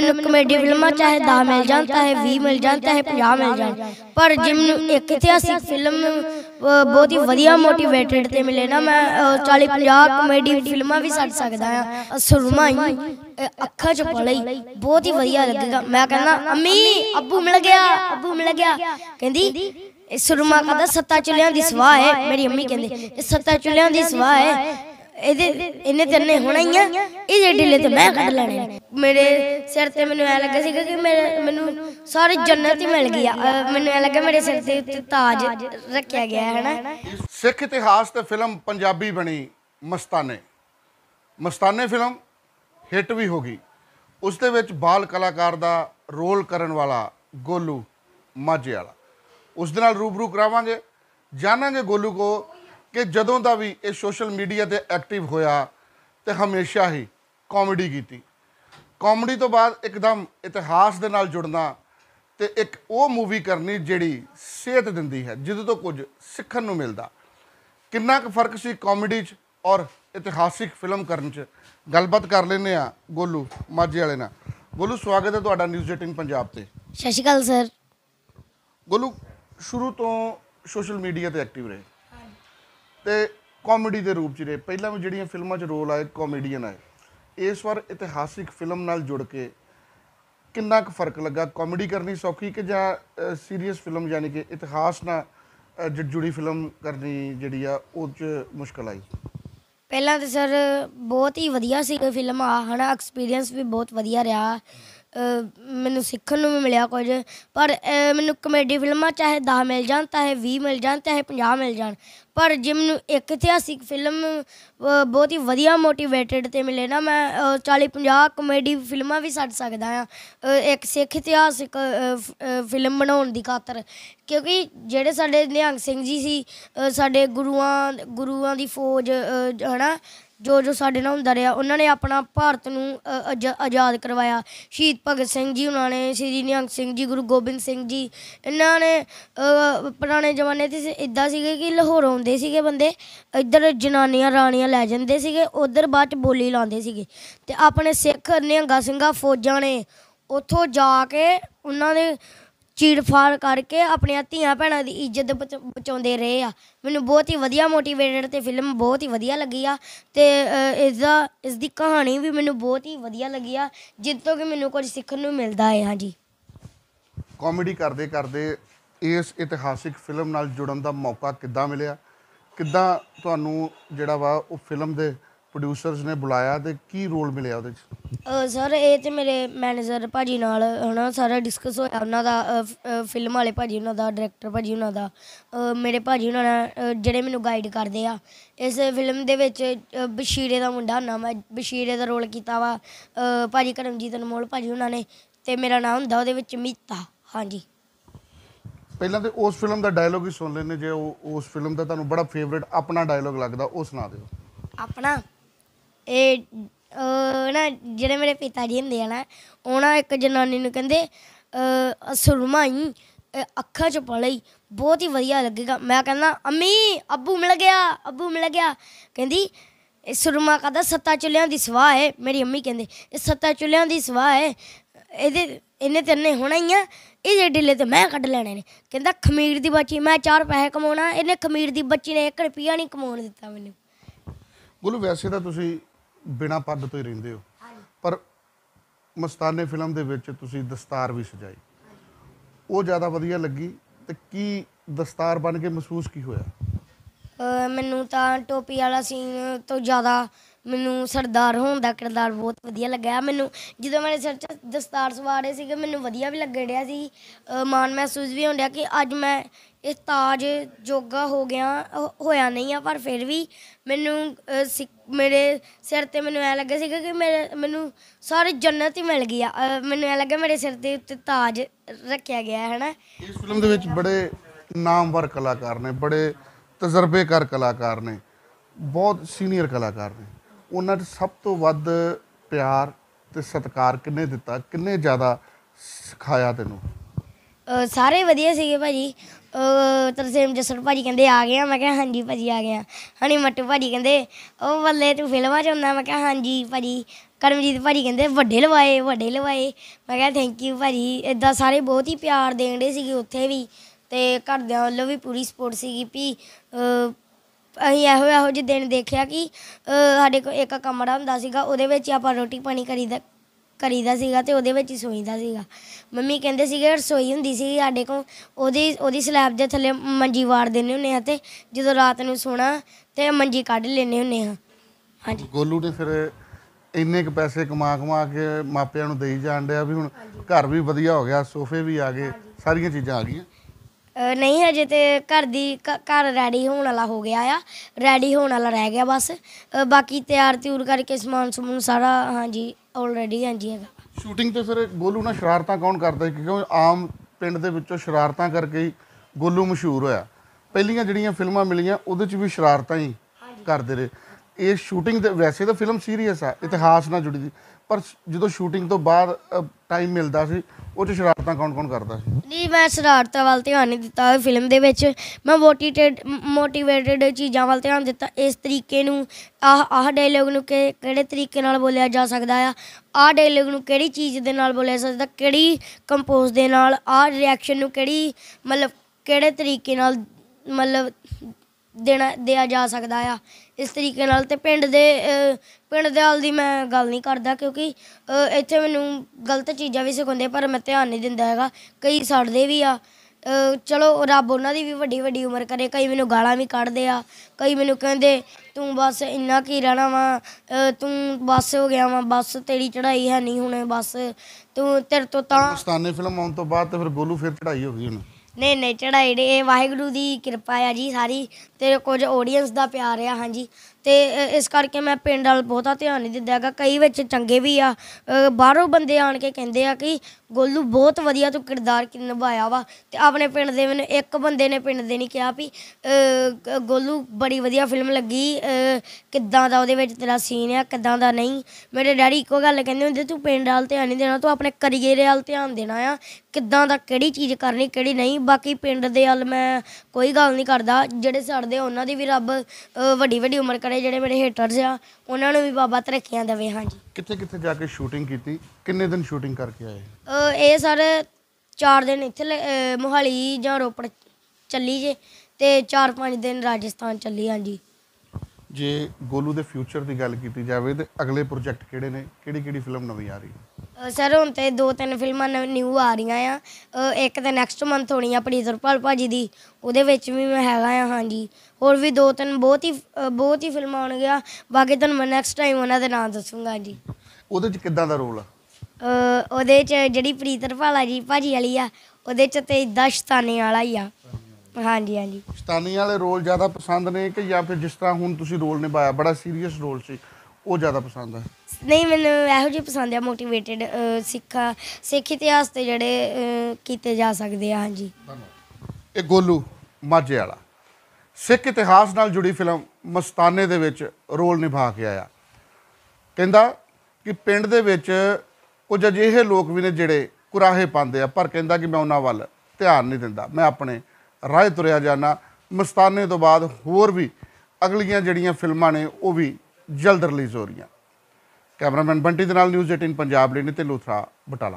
टेमनुक में डिप्लोमा चाहे दा मिल जाता है वी मिल जाता है पंजाब मिल जाता पर जिन एक इतिहासिक फिल्म ਬਹੁਤ ਹੀ ਵਧੀਆ ਮੋਟੀਵੇਟਡ ਤੇ ਮਿਲੇ ਨਾ ਮੈਂ 40 50 ਕਮੇਡੀ ਫਿਲਮਾਂ ਵੀ ਛੱਡ ਸਕਦਾ ਆ ਸੁਰਮਾਈ ਅੱਖਾਂ ਚ ਪੜਈ ਬਹੁਤ ਹੀ ਵਧੀਆ ਲੱਗੇਗਾ ਮੈਂ ਕਹਿੰਦਾ ਅੰਮੀ ਅੱਬੂ ਮਿਲ ਗਿਆ ਅੱਬੂ ਮਿਲ ਗਿਆ ਕਹਿੰਦੀ ਸੁਰਮਾ ਕਹਿੰਦਾ ਸੱਤਾ ਚੁੱਲਿਆਂ ਦੀ ਸਵਾਹ ਹੈ ਮੇਰੀ ਅੰਮੀ ਕਹਿੰਦੀ ਇਹ ਸੱਤਾ ਚੁੱਲਿਆਂ ਦੀ ਸਵਾਹ ਹੈ ਇਹਦੇ ਇਹਨੇ ਜੰਨੇ ਹੋਣਾ ਹੀ ਆ ਇਹਦੇ ਢਿੱਲੇ ਤੇ ਮੈਂ ਕੱਢ ਲੈਣੇ ਮੇਰੇ ਸਿਰ ਤੇ ਮੈਨੂੰ ਐ ਲੱਗਾ ਸੀ ਕਿ ਮੇਰੇ ਮੈਨੂੰ ਸਾਰੀ ਜੰਨਤ ਹੀ ਮਿਲ ਗਈ ਆ ਮੈਨੂੰ ਐ ਲੱਗਾ ਮੇਰੇ ਸਿਰ ਤੇ ਉੱਤੇ ਤਾਜ ਰੱਖਿਆ ਗਿਆ ਹੈ ਨਾ ਸਿੱਖ ਇਤਿਹਾਸ ਤੇ ਫਿਲਮ ਪੰਜਾਬੀ ਬਣੀ ਮਸਤਾਨੇ ਮਸਤਾਨੇ ਫਿਲਮ ਹਿੱਟ ਵੀ ਹੋ ਗਈ ਉਸ ਦੇ ਵਿੱਚ ਬਾਲ ਕਲਾਕਾਰ ਦਾ ਰੋਲ ਕਰਨ ਵਾਲਾ ਗੋਲੂ ਮਾਝੇ ਵਾਲਾ ਉਸ ਦੇ ਨਾਲ ਰੂਬਰੂ ਕਰਾਵਾਂਗੇ ਜਾਣਾਂਗੇ ਗੋਲੂ ਕੋ ਕਿ ਜਦੋਂ ਦਾ ਵੀ ਇਹ ਸੋਸ਼ਲ ਮੀਡੀਆ ਤੇ ਐਕਟਿਵ ਹੋਇਆ ਤੇ ਹਮੇਸ਼ਾ ਹੀ ਕਾਮੇਡੀ ਕੀਤੀ ਕਾਮੇਡੀ ਤੋਂ ਬਾਅਦ ਇੱਕਦਮ ਇਤਿਹਾਸ ਦੇ ਨਾਲ ਜੁੜਨਾ ਤੇ ਇੱਕ ਉਹ ਮੂਵੀ ਕਰਨੀ ਜਿਹੜੀ ਸਿਹਤ ਦਿੰਦੀ ਹੈ ਜਿਹਦੇ ਤੋਂ ਕੁਝ ਸਿੱਖਣ ਨੂੰ ਮਿਲਦਾ ਕਿੰਨਾ ਕੁ ਫਰਕ ਸੀ ਕਾਮੇਡੀ 'ਚ ਔਰ ਇਤਿਹਾਸਿਕ ਫਿਲਮ ਕਰਨ 'ਚ ਗੱਲਬਾਤ ਕਰ ਲੈਨੇ ਆ ਗੋਲੂ ਮਾਝੇ ਵਾਲੇ ਨਾਲ ਗੋਲੂ ਸਵਾਗਤ ਹੈ ਤੁਹਾਡਾ ਨਿਊਜ਼ ਰੇਟਿੰਗ ਪੰਜਾਬ ਤੇ ਸ਼ਸ਼ੀਕਲ ਸਰ ਗੋਲੂ ਸ਼ੁਰੂ ਤੋਂ ਸੋਸ਼ਲ ਮੀਡੀਆ ਤੇ ਐਕਟਿਵ ਰਹੇ ਤੇ ਕਾਮੇਡੀ ਦੇ ਰੂਪ 'ਚ ਰਹੇ ਪਹਿਲਾਂ ਵੀ ਜਿਹੜੀਆਂ ਫਿਲਮਾਂ 'ਚ ਰੋਲ ਆਏ ਕਾਮੇਡੀਅਨ ਆਏ ਇਸ ਵਾਰ ਇਤਿਹਾਸਿਕ ਫਿਲਮ ਨਾਲ ਜੁੜ ਕੇ ਕਿੰਨਾ ਕੁ ਫਰਕ ਲੱਗਾ ਕਾਮੇਡੀ ਕਰਨੀ ਸੌਖੀ ਕਿ ਜਾਂ ਸੀਰੀਅਸ ਫਿਲਮ ਯਾਨੀ ਕਿ ਇਤਿਹਾਸ ਨਾਲ ਜੁੜੀ ਫਿਲਮ ਕਰਨੀ ਜਿਹੜੀ ਆ ਉਹ 'ਚ ਮੁਸ਼ਕਲ ਆਈ ਪਹਿਲਾਂ ਤਾਂ ਸਰ ਬਹੁਤ ਹੀ ਵਧੀਆ ਸੀ ਫਿਲਮ ਆ ਹਨਾ ਐਕਸਪੀਰੀਅੰਸ ਵੀ ਬਹੁਤ ਵਧੀਆ ਰਿਹਾ ਮੈਨੂੰ ਸਿੱਖਣ ਨੂੰ ਮਿਲਿਆ ਕੁਝ ਪਰ ਮੈਨੂੰ ਕਮੇਡੀ ਫਿਲਮਾਂ ਚਾਹੇ 10 ਮਿਲ ਜਾਣ ਚਾਹੇ 20 ਮਿਲ ਜਾਣ ਚਾਹੇ 50 ਮਿਲ ਜਾਣ ਪਰ ਜੇ ਮੈਨੂੰ ਇੱਕ ਇਤਿਹਾਸਿਕ ਫਿਲਮ ਬਹੁਤ ਹੀ ਵਧੀਆ ਮੋਟੀਵੇਟਡ ਤੇ ਮਿਲੇ ਨਾ ਮੈਂ 40 50 ਕਮੇਡੀ ਫਿਲਮਾਂ ਵੀ ਛੱਡ ਸਕਦਾ ਆ ਇੱਕ ਸਿੱਖ ਇਤਿਹਾਸਿਕ ਫਿਲਮ ਬਣਾਉਣ ਦੀ ਖਾਤਰ ਕਿਉਂਕਿ ਜਿਹੜੇ ਸਾਡੇ ਨਿਹੰਗ ਸਿੰਘ ਜੀ ਸੀ ਸਾਡੇ ਗੁਰੂਆਂ ਗੁਰੂਆਂ ਦੀ ਫੌਜ ਹਨਾ ਜੋ ਜੋ ਸਾਡੇ ਨਾਲ ਹੁੰਦਾ ਰਿਹਾ ਉਹਨਾਂ ਨੇ ਆਪਣਾ ਭਾਰਤ ਨੂੰ ਆਜ਼ਾਦ ਕਰਵਾਇਆ ਸ਼ਹੀਦ ਭਗਤ ਸਿੰਘ ਜੀ ਉਹਨਾਂ ਨੇ ਸ੍ਰੀ ਨਿਹੰਗ ਸਿੰਘ ਜੀ ਗੁਰੂ ਗੋਬਿੰਦ ਸਿੰਘ ਜੀ ਇਹਨਾਂ ਨੇ ਪੁਰਾਣੇ ਜ਼ਮਾਨੇ ਤੇ ਇਦਾਂ ਸੀਗੇ ਕਿ ਲਾਹੌਰ ਆਉਂਦੇ ਸੀਗੇ ਬੰਦੇ ਇੱਧਰ ਜਨਾਨੀਆਂ ਰਾਣੀਆਂ ਲੈ ਜਾਂਦੇ ਸੀਗੇ ਉਧਰ ਬਾਅਦ 'ਚ ਬੋਲੀ ਲਾਉਂਦੇ ਸੀਗੇ ਤੇ ਆਪਣੇ ਸਿੱਖ ਨਿਹੰਗਾ ਸਿੰਘਾ ਫੌਜਾਂ ਨੇ ਉੱਥੋਂ ਜਾ ਕੇ ਉਹਨਾਂ ਦੇ ਚੀੜਫਾੜ ਕਰਕੇ ਆਪਣੀਆਂ ਧੀਆਂ ਭੈਣਾਂ ਦੀ ਇੱਜ਼ਤ ਬਚਾਉਂਦੇ ਰਹੇ ਆ ਮੈਨੂੰ ਬਹੁਤ ਹੀ ਵਧੀਆ ਮੋਟੀਵੇਟਡ ਤੇ ਫਿਲਮ ਬਹੁਤ ਹੀ ਵਧੀਆ ਲੱਗੀ ਆ ਤੇ ਇਸ ਦਾ ਇਸ ਦੀ ਕਹਾਣੀ ਵੀ ਮੈਨੂੰ ਬਹੁਤ ਹੀ ਵਧੀਆ ਲੱਗੀ ਆ ਜਿਸ ਤੋਂ ਕਿ ਮੈਨੂੰ ਕੁਝ ਸਿੱਖਣ ਨੂੰ ਮਿਲਦਾ ਹੈ ਹਾਂਜੀ ਕਾਮੇਡੀ ਕਰਦੇ ਕਰਦੇ ਇਸ ਇਤਿਹਾਸਿਕ ਫਿਲਮ ਨਾਲ ਜੁੜਨ ਦਾ ਮੌਕਾ ਕਿੱਦਾਂ ਮਿਲਿਆ ਕਿੱਦਾਂ ਤੁਹਾਨੂੰ ਜਿਹੜਾ ਵਾ ਉਹ ਫਿਲਮ ਦੇ ਪ੍ਰੋਡਿਊਸਰਸ ਨੇ ਬੁਲਾਇਆ ਤੇ ਕੀ ਰੋਲ ਮਿਲਿਆ ਉਹਦੇ ਚ ਸਰ ਇਹ ਤੇ ਮੇਰੇ ਮੈਨੇਜਰ ਭਾਜੀ ਨਾਲ ਹਨਾ ਸਾਰਾ ਡਿਸਕਸ ਹੋਇਆ ਉਹਨਾਂ ਦਾ ਫਿਲਮ ਵਾਲੇ ਭਾਜੀ ਉਹਨਾਂ ਦਾ ਡਾਇਰੈਕਟਰ ਭਾਜੀ ਉਹਨਾਂ ਦਾ ਮੇਰੇ ਭਾਜੀ ਉਹਨਾਂ ਨੇ ਜਿਹੜੇ ਮੈਨੂੰ ਗਾਈਡ ਕਰਦੇ ਆ ਇਸ ਫਿਲਮ ਦੇ ਵਿੱਚ ਬਸ਼ੀਰੇ ਦਾ ਮੁੰਡਾ ਹੁੰਨਾ ਮੈਂ ਬਸ਼ੀਰੇ ਦਾ ਰੋਲ ਕੀਤਾ ਵਾ ਭਾਜੀ ਕਰਮਜੀਤ ਅਨਮੋਲ ਭਾਜੀ ਉਹਨਾਂ ਨੇ ਤੇ ਮੇਰਾ ਨਾਮ ਹੁੰਦਾ ਉਹਦੇ ਵਿੱਚ ਮੀਤਾ ਹਾਂਜੀ ਪਹਿਲਾਂ ਤੇ ਉਸ ਫਿਲਮ ਦਾ ਡਾਇਲੋਗ ਹੀ ਸੁਣ ਲੈਣੇ ਜੇ ਉਹ ਉਸ ਫਿਲਮ ਦਾ ਤੁਹਾਨੂੰ ਬੜਾ ਫੇਵਰਿਟ ਆਪਣਾ ਡਾਇਲੋਗ ਲੱਗਦਾ ਉਹ ਸੁਣਾ ਦਿਓ ਆਪਣਾ ਇਹ ਉਹ ਨਾ ਜਿਹੜੇ ਮੇਰੇ ਪਿਤਾ ਜੀ ਹੁੰਦੇ ਆ ਨਾ ਉਹਨਾਂ ਇੱਕ ਜਨਾਨੀ ਨੂੰ ਕਹਿੰਦੇ ਸੁਰਮਾਈ ਅੱਖਾਂ ਚ ਪੜਈ ਬਹੁਤ ਹੀ ਵਧੀਆ ਲੱਗੇਗਾ ਮੈਂ ਕਹਿੰਦਾ ਅੰਮੀ ਅੱਬੂ ਮਿਲ ਗਿਆ ਅੱਬੂ ਮਿਲ ਗਿਆ ਕਹਿੰਦੀ ਇਹ ਸੁਰਮਾ ਕਹਦਾ ਸੱਤਾ ਚੁੱਲਿਆਂ ਦੀ ਸਵਾਹ ਹੈ ਮੇਰੀ ਅੰਮੀ ਕਹਿੰਦੇ ਇਹ ਸੱਤਾ ਚੁੱਲਿਆਂ ਦੀ ਸਵਾਹ ਹੈ ਇਹਦੇ ਇਹਨੇ ਤੈਨੇ ਹੋਣਾ ਹੀ ਆ ਇਹਦੇ ਢਿੱਲੇ ਤੇ ਮੈਂ ਕੱਢ ਲੈਣੇ ਨੇ ਕਹਿੰਦਾ ਖਮੀਰ ਦੀ ਬੱਚੀ ਮੈਂ ਚਾਰ ਪੈਸੇ ਕਮਾਉਣਾ ਇਹਨੇ ਖਮੀਰ ਦੀ ਬੱਚੀ ਨੇ 1 ਰੁਪਿਆ ਨਹੀਂ ਕਮਾਉਣ ਦਿੱਤਾ ਮੈਨੂੰ ਬੋਲੋ ਵੈਸੇ ਤਾਂ ਤੁਸੀਂ ਬਿਨਾ ਪੱਦ ਤੋਂ ਹੀ ਰਹਿੰਦੇ ਹੋ ਪਰ ਮਸਤਾਨੇ ਫਿਲਮ ਦੇ ਵਿੱਚ ਤੁਸੀਂ ਦਸਤਾਰ ਵੀ ਸਜਾਈ ਉਹ ਜ਼ਿਆਦਾ ਵਧੀਆ ਲੱਗੀ ਤੇ ਕੀ ਦਸਤਾਰ ਬਣ ਕੇ ਮਹਿਸੂਸ ਕੀ ਹੋਇਆ ਮੈਨੂੰ ਤਾਂ ਟੋਪੀ ਵਾਲਾ ਸੀਨ ਤੋਂ ਜ਼ਿਆਦਾ ਮੈਨੂੰ ਸਰਦਾਰ ਹੋਣ ਦਾ ਕਿਰਦਾਰ ਬਹੁਤ ਵਧੀਆ ਲੱਗਿਆ ਮੈਨੂੰ ਜਦੋਂ ਮੇਰੇ ਸਿਰ 'ਚ ਦਸਤਾਰ ਸਵਾਰੇ ਸੀਗੇ ਮੈਨੂੰ ਵਧੀਆ ਵੀ ਲੱਗ ਰਿਹਾ ਸੀ ਮਾਣ ਮਹਿਸੂਸ ਵੀ ਹੁੰਦਾ ਕਿ ਅੱਜ ਮੈਂ ਇਹ ਤਾਜ ਜੋਗਾ ਹੋ ਗਿਆ ਹੋਇਆ ਨਹੀਂ ਆ ਪਰ ਫਿਰ ਵੀ ਮੈਨੂੰ ਮੇਰੇ ਸਿਰ ਤੇ ਮੈਨੂੰ ਐ ਲੱਗਿਆ ਸੀਗਾ ਕਿ ਮੇਰੇ ਮੈਨੂੰ ਸਾਰੀ ਜੰਨਤ ਹੀ ਮਿਲ ਗਈ ਆ ਮੈਨੂੰ ਐ ਲੱਗਾ ਮੇਰੇ ਸਿਰ ਦੇ ਉੱਤੇ ਤਾਜ ਰੱਖਿਆ ਗਿਆ ਹੈ ਹਨਾ ਇਸ ਫਿਲਮ ਦੇ ਵਿੱਚ ਬੜੇ ਨਾਮਵਰ ਕਲਾਕਾਰ ਨੇ ਬੜੇ ਤਜਰਬੇਕਾਰ ਕਲਾਕਾਰ ਨੇ ਬਹੁਤ ਸੀਨੀਅਰ ਕਲਾਕਾਰ ਨੇ ਉਹਨਾਂ 'ਚ ਸਭ ਤੋਂ ਵੱਧ ਪਿਆਰ ਤੇ ਸਤਿਕਾਰ ਕਿੰਨੇ ਦਿੱਤਾ ਕਿੰਨੇ ਜ਼ਿਆਦਾ ਸਿਖਾਇਆ ਤੈਨੂੰ ਸਾਰੇ ਵਧੀਆ ਸੀਗੇ ਭਾਜੀ ਤਰਸੇਮ ਜਸਰ ਭਾਜੀ ਕਹਿੰਦੇ ਆ ਗਏ ਆ ਮੈਂ ਕਿਹਾ ਹਾਂਜੀ ਭਾਜੀ ਆ ਗਏ ਆ ਹਣੀ ਮੱਟੂ ਭਾਜੀ ਕਹਿੰਦੇ ਉਹ ਵੱਲੇ ਤੂੰ ਫਿਲਮਾਂ 'ਚ ਹੁੰਦਾ ਮੈਂ ਕਿਹਾ ਹਾਂਜੀ ਭਾਜੀ ਕਰਮਜੀਤ ਭਾਜੀ ਕਹਿੰਦੇ ਵੱਡੇ ਲਵਾਏ ਵੱਡੇ ਲਵਾਏ ਮੈਂ ਕਿਹਾ ਥੈਂਕ ਯੂ ਭਾਜੀ ਇਦਾਂ ਸਾਰੇ ਬਹੁਤ ਹੀ ਪਿਆਰ ਦੇਣ ਦੇ ਸੀਗੇ ਉੱਥੇ ਵੀ ਤੇ ਘਰਦਿਆਂ ਵੱਲੋਂ ਵੀ ਪੂਰੀ ਸਪੋਰਟ ਸੀਗੀ ਵੀ ਅਹੀਂ ਇਹੋ ਇਹੋ ਜਿਹੇ ਦਿਨ ਦੇਖਿਆ ਕਿ ਸਾਡੇ ਕੋਲ ਇੱਕ ਕਮਰਾ ਹੁੰਦਾ ਸੀਗਾ ਉਹਦੇ ਵਿੱਚ ਆਪਾਂ ਰੋਟੀ ਪਾਣੀ ਕਰੀਦਾ ਕਰੀਦਾ ਸੀਗਾ ਤੇ ਉਹਦੇ ਵਿੱਚ ਹੀ ਸੋਈਦਾ ਸੀਗਾ ਮੰਮੀ ਕਹਿੰਦੇ ਸੀਗੇ ਰਸੋਈ ਹੁੰਦੀ ਸੀ ਸਾਡੇ ਕੋਲ ਉਹਦੀ ਉਹਦੀ ਸਲੈਬ ਦੇ ਥੱਲੇ ਮੰਜੀ ਵਾੜ ਦਿੰਨੇ ਹੁੰਨੇ ਆ ਤੇ ਜਦੋਂ ਰਾਤ ਨੂੰ ਸੋਣਾ ਤੇ ਮੰਜੀ ਕੱਢ ਲੈਨੇ ਹੁੰਨੇ ਆ ਹਾਂਜੀ ਗੋਲੂ ਨੇ ਫਿਰ ਇੰਨੇ ਕ ਪੈਸੇ ਕਮਾ ਕਮਾ ਕੇ ਮਾਪਿਆਂ ਨੂੰ ਦੇਈ ਜਾਣ ਡਿਆ ਵੀ ਹੁਣ ਘਰ ਵੀ ਵਧੀਆ ਹੋ ਗਿਆ ਸੋਫੇ ਵੀ ਆ ਗਏ ਸਾਰੀਆਂ ਚੀਜ਼ਾਂ ਆ ਗਈਆਂ ਨਹੀਂ ਹਜੇ ਤੇ ਘਰ ਦੀ ਘਰ ਰੈਡੀ ਹੋਣ ਵਾਲਾ ਹੋ ਗਿਆ ਆ ਰੈਡੀ ਹੋਣ ਵਾਲਾ ਰਹਿ ਗਿਆ ਬਸ ਬਾਕੀ ਤਿਆਰ ਤਿਉਰ ਕਰਕੇ ਸਮਾਨ ਸਮੂਨ ਸਾਰਾ ਹਾਂਜੀ ਆਲਰੇਡੀ ਹਾਂਜੀ ਹੈਗਾ ਸ਼ੂਟਿੰਗ ਤੇ ਫਿਰ ਗੋਲੂ ਨਾਲ ਸ਼ਰਾਰਤਾਂ ਕੌਣ ਕਰਦਾ ਕਿਉਂ ਕਿਉਂਕਿ ਆਮ ਪਿੰਡ ਦੇ ਵਿੱਚੋਂ ਸ਼ਰਾਰਤਾਂ ਕਰਕੇ ਹੀ ਗੋਲੂ ਮਸ਼ਹੂਰ ਹੋਇਆ ਪਹਿਲੀਆਂ ਜਿਹੜੀਆਂ ਫਿਲਮਾਂ ਮਿਲੀਆਂ ਉਹਦੇ 'ਚ ਵੀ ਸ਼ਰਾਰਤਾਂ ਹੀ ਕਰਦੇ ਰਹੇ ਇਹ ਸ਼ੂਟਿੰਗ ਦੇ ਵੈਸੇ ਤਾਂ ਫਿਲਮ ਸੀਰੀਅਸ ਆ ਇਤਿਹਾਸ ਨਾਲ ਜੁੜੀ ਦੀ ਪਰ ਜਦੋਂ ਸ਼ੂਟਿੰਗ ਤੋਂ ਬਾਅਦ ਟਾਈਮ ਮਿਲਦਾ ਸੀ ਉਹ ਚ ਸ਼ਰਾਰਤਾਂ ਕੌਣ-ਕੌਣ ਕਰਦਾ ਸੀ ਨਹੀਂ ਮੈਂ ਸ਼ਰਾਰਤਾਂ ਵੱਲ ਧਿਆਨ ਨਹੀਂ ਦਿੱਤਾ ਫਿਲਮ ਦੇ ਵਿੱਚ ਮੈਂ ਮੋਟੀਵੇਟਡ ਮੋਟੀਵੇਟਡ ਚੀਜ਼ਾਂ ਵੱਲ ਧਿਆਨ ਦਿੱਤਾ ਇਸ ਤਰੀਕੇ ਨੂੰ ਆਹ ਆਹ ਡਾਇਲੋਗ ਨੂੰ ਕਿਹੜੇ ਤਰੀਕੇ ਨਾਲ ਬੋਲਿਆ ਜਾ ਸਕਦਾ ਆ ਆਹ ਡਾਇਲੋਗ ਨੂੰ ਕਿਹੜੀ ਚੀਜ਼ ਦੇ ਨਾਲ ਬੋਲਿਆ ਜਾ ਸਕਦਾ ਕਿਹੜੀ ਕੰਪੋਜ਼ ਦੇ ਨਾਲ ਆਹ ਰਿਐਕਸ਼ਨ ਨੂੰ ਕਿਹੜੀ ਮਤਲਬ ਕਿਹੜੇ ਤਰੀਕੇ ਨਾਲ ਮਤਲਬ ਦੇਣਾ ਦਿਆ ਜਾ ਸਕਦਾ ਆ ਇਸ ਤਰੀਕੇ ਨਾਲ ਤੇ ਪਿੰਡ ਦੇ ਪਿੰਡ ਦੇ ਹਾਲ ਦੀ ਮੈਂ ਗੱਲ ਨਹੀਂ ਕਰਦਾ ਕਿਉਂਕਿ ਇੱਥੇ ਮੈਨੂੰ ਗਲਤ ਚੀਜ਼ਾਂ ਵੀ ਸਿਖਾਉਂਦੇ ਪਰ ਮੈਂ ਧਿਆਨ ਨਹੀਂ ਦਿੰਦਾ ਹੈਗਾ ਕਈ ਸੜਦੇ ਵੀ ਆ ਚਲੋ ਰੱਬ ਉਹਨਾਂ ਦੀ ਵੀ ਵੱਡੀ ਵੱਡੀ ਉਮਰ ਕਰੇ ਕਈ ਮੈਨੂੰ ਗਾਲਾਂ ਵੀ ਕੱਢਦੇ ਆ ਕਈ ਮੈਨੂੰ ਕਹਿੰਦੇ ਤੂੰ ਬਸ ਇੰਨਾ ਕੀ ਰਹਿਣਾ ਵਾ ਤੂੰ ਬਸ ਹੋ ਗਿਆ ਵਾ ਬਸ ਤੇਰੀ ਚੜ੍ਹਾਈ ਹੈ ਨਹੀਂ ਹੁਣ ਬਸ ਤੂੰ ਤੇਰੇ ਤੋਂ ਤਾਂ ਪਾਕਿਸਤਾਨੀ ਫਿਲਮ ਆਉਣ ਤੋਂ ਬਾਅਦ ਤੇ ਫਿਰ ਗੋਲੂ ਫਿਰ ਚੜ੍ਹਾਈ ਹੋ ਗਈ ਹੁਣ ਨਹੀਂ ਨਹੀਂ ਚੜਾਈ ਇਹ ਵਾਹਿਗੁਰੂ ਦੀ ਕਿਰਪਾ ਆ ਜੀ ਸਾਰੀ ਤੇ ਕੁਝ ਆਡੀਅנס ਦਾ ਪਿਆਰ ਆ ਹਾਂਜੀ ਤੇ ਇਸ ਕਰਕੇ ਮੈਂ ਪਿੰਡ ਵਾਲ ਬਹੁਤਾ ਧਿਆਨ ਨਹੀਂ ਦਿੰਦਾ ਹੈਗਾ ਕਈ ਵਿੱਚ ਚੰਗੇ ਵੀ ਆ ਬਾਹਰੋਂ ਬੰਦੇ ਆਣ ਕੇ ਕਹਿੰਦੇ ਆ ਕਿ ਗੋਲੂ ਬਹੁਤ ਵਧੀਆ ਤੂੰ ਕਿਰਦਾਰ ਕਿ ਨਿਭਾਇਆ ਵਾ ਤੇ ਆਪਣੇ ਪਿੰਡ ਦੇ ਮੈਨੂੰ ਇੱਕ ਬੰਦੇ ਨੇ ਪਿੰਡ ਦੇ ਨਹੀਂ ਕਿਹਾ ਵੀ ਗੋਲੂ ਬੜੀ ਵਧੀਆ ਫਿਲਮ ਲੱਗੀ ਕਿੱਦਾਂ ਦਾ ਉਹਦੇ ਵਿੱਚ ਤੇਰਾ ਸੀਨ ਆ ਕਿੱਦਾਂ ਦਾ ਨਹੀਂ ਮੇਰੇ ਡੈਡੀ ਇੱਕੋ ਗੱਲ ਕਹਿੰਦੇ ਹੁੰਦੇ ਤੂੰ ਪਿੰਡ ਵਾਲ ਧਿਆਨ ਨਹੀਂ ਦੇਣਾ ਤੂੰ ਆਪਣੇ ਕਰੀਅਰ ਵਾਲ ਧਿਆਨ ਦੇਣਾ ਆ ਕਿੱਦਾਂ ਦਾ ਕਿਹੜੀ ਚੀਜ਼ ਕਰਨੀ ਕਿਹੜੀ ਨਹੀਂ ਬਾਕੀ ਪਿੰਡ ਦੇ ਵਾਲ ਮੈਂ ਕੋਈ ਗੱਲ ਨਹੀਂ ਕਰਦਾ ਜਿਹੜੇ ਸੜਦੇ ਉਹਨਾਂ ਦੀ ਵੀ ਰੱਬ ਵੱਡੀ ਵੱਡੀ ਉਮਰ ਕਰੇ ਸਾਰੇ ਜਿਹੜੇ ਮੇਰੇ ਹੇਟਰਸ ਆ ਉਹਨਾਂ ਨੂੰ ਵੀ ਬਾਬਾ ਤਰੱਕੀਆਂ ਦੇਵੇ ਹਾਂਜੀ ਕਿੱਥੇ ਕਿੱਥੇ ਜਾ ਕੇ ਸ਼ੂਟਿੰਗ ਕੀਤੀ ਕਿੰਨੇ ਦਿਨ ਸ਼ੂਟਿੰਗ ਕਰਕੇ ਆਏ ਇਹ ਸਰ 4 ਦਿਨ ਇੱਥੇ ਮੋਹਾਲੀ ਜਾਂ ਰੋਪੜ ਚੱਲੀ ਜੇ ਤੇ 4-5 ਦਿਨ ਰਾਜਸਥਾਨ ਚੱਲੀ ਹਾਂਜੀ ਜੇ ਗੋਲੂ ਦੇ ਫਿਊਚਰ ਦੀ ਗੱਲ ਕੀਤੀ ਜਾਵੇ ਤੇ ਅਗਲੇ ਪ੍ਰੋਜੈਕਟ ਕਿਹੜੇ ਨੇ ਕਿਹੜੀ ਕਿਹੜੀ ਫਿਲਮ ਨਵੀਂ ਆ ਰਹੀ ਹੈ ਸਰ ਹੁਣ ਤੇ ਦੋ ਤਿੰਨ ਫਿਲਮਾਂ ਨਿਊ ਆ ਰਹੀਆਂ ਆ ਇੱਕ ਤੇ ਨੈਕਸਟ ਮੰਥ ਹੋਣੀ ਆ ਪ੍ਰੀਤ ਰੁਪਾਲ ਭਾਜੀ ਦੀ ਉਹਦੇ ਵਿੱਚ ਵੀ ਮੈਂ ਹੈਗਾ ਆ ਹਾਂਜੀ ਹੋਰ ਵੀ ਦੋ ਤਿੰਨ ਬਹੁਤ ਹੀ ਬਹੁਤ ਹੀ ਫਿਲਮਾਂ ਆਉਣਗੀਆਂ ਬਾਕੀ ਤੁਹਾਨੂੰ ਮੈਂ ਨੈਕਸਟ ਟਾਈਮ ਉਹਨਾਂ ਦੇ ਨਾਮ ਦੱਸੂੰਗਾ ਜੀ ਉਹਦੇ ਚ ਕਿੱਦਾਂ ਦਾ ਰੋਲ ਆ ਉਹਦੇ 'ਚ ਜਿਹੜੀ ਪ੍ਰੀਤ ਰੁਪਾਲ ਆ ਜੀ ਭਾਜੀ ਵਾਲੀ ਆ ਉਹਦੇ 'ਚ ਤੇ ਇਦਾਂ ਸ਼ਤਾਨੇ ਵਾਲਾ ਹੀ ਆ ਹਾਂਜੀ ਹਾਂਜੀ ਸ਼ਤਾਨੀ ਵਾਲੇ ਰੋਲ ਜ਼ਿਆਦਾ ਪਸੰਦ ਨੇ ਕਿ ਜਾਂ ਫਿਰ ਜਿਸ ਤਰ੍ਹਾਂ ਹੁਣ ਤੁਸੀਂ ਰੋਲ ਨਿਭਾਇਆ ਬੜਾ ਸੀਰੀਅਸ ਰੋਲ ਸੀ ਉਹ ਜ਼ਿਆਦਾ ਪਸੰਦ ਆ ਨਹੀਂ ਮੈਨੂੰ ਇਹੋ ਜਿਹੀ ਪਸੰਦ ਆ ਮੋਟੀਵੇਟਿਡ ਸਿੱਖਾ ਸਿੱਖ ਇਤਿਹਾਸ ਤੇ ਜਿਹੜੇ ਕੀਤੇ ਜਾ ਸਕਦੇ ਆ ਹਾਂਜੀ ਇਹ ਗੋਲੂ ਮਾਝੇ ਵਾਲਾ ਸਿੱਖ ਇਤਿਹਾਸ ਨਾਲ ਜੁੜੀ ਫਿਲਮ ਮਸਤਾਨੇ ਦੇ ਵਿੱਚ ਰੋਲ ਨਿਭਾ ਕੇ ਆਇਆ ਕਹਿੰਦਾ ਕਿ ਪਿੰਡ ਦੇ ਵਿੱਚ ਕੁਝ ਅਜਿਹੇ ਲੋਕ ਵੀ ਨੇ ਜਿਹੜੇ ਕੁਰਾਹੇ ਪਾਉਂਦੇ ਆ ਪਰ ਕਹਿੰਦਾ ਕਿ ਮੈਂ ਉਹਨਾਂ ਵੱਲ ਧਿਆਨ ਨਹੀਂ ਦਿੰਦਾ ਮੈਂ ਆਪਣੇ ਰਾਹ ਤੁਰਿਆ ਜਾਣਾ ਮਸਤਾਨੇ ਤੋਂ ਬਾਅਦ ਹੋਰ ਵੀ ਅਗਲੀਆਂ ਜਿਹੜੀਆਂ ਫਿਲਮਾਂ ਨੇ ਉਹ ਵੀ ਜਲਦ ਰਿਲੀਜ਼ ਹੋ ਰਹੀਆਂ ਕੈਮਰਾਮੈਨ ਬੰਟੀ ਦੇ ਨਾਲ ਨਿਊਜ਼ 18 ਪੰਜਾਬ ਲਈ ਨਿਤਿਨ ਲੂਥਰਾ ਬਟਾਲਾ